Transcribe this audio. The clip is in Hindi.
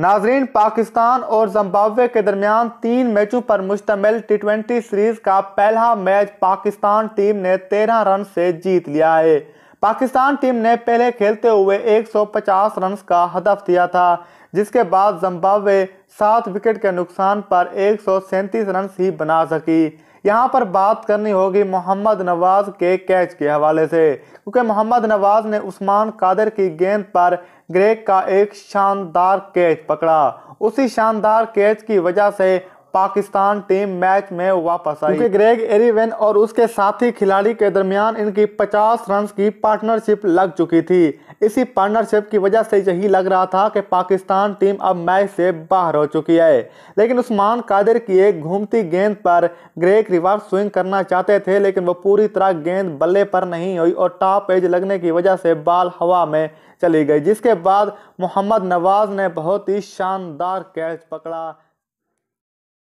नाजरीन पाकिस्तान और जम्बावे के दरमियान तीन मैचों पर मुश्तम टी ट्वेंटी सीरीज का पहला मैच पाकिस्तान टीम ने तेरह रन से जीत लिया है पाकिस्तान टीम ने पहले खेलते हुए 150 रन का हदफ दिया था जिसके बाद जम्बावे सात विकेट के नुकसान पर एक रन ही बना सकी यहाँ पर बात करनी होगी मोहम्मद नवाज के कैच के हवाले से क्योंकि मोहम्मद नवाज ने उस्मान कादर की गेंद पर ग्रेक का एक शानदार कैच पकड़ा उसी शानदार कैच की वजह से पाकिस्तान टीम मैच में वापस आई क्योंकि ग्रेग एरिवेन और उसके साथी खिलाड़ी के दरमियान इनकी 50 रन की पार्टनरशिप लग चुकी थी इसी पार्टनरशिप की वजह से यही लग रहा था कि पाकिस्तान टीम अब मैच से बाहर हो चुकी है लेकिन उस्मान कादिर की एक घूमती गेंद पर ग्रेग रिवर्स स्विंग करना चाहते थे लेकिन वो पूरी तरह गेंद बल्ले पर नहीं हुई और टॉप एज लगने की वजह से बाल हवा में चली गई जिसके बाद मोहम्मद नवाज ने बहुत ही शानदार कैच पकड़ा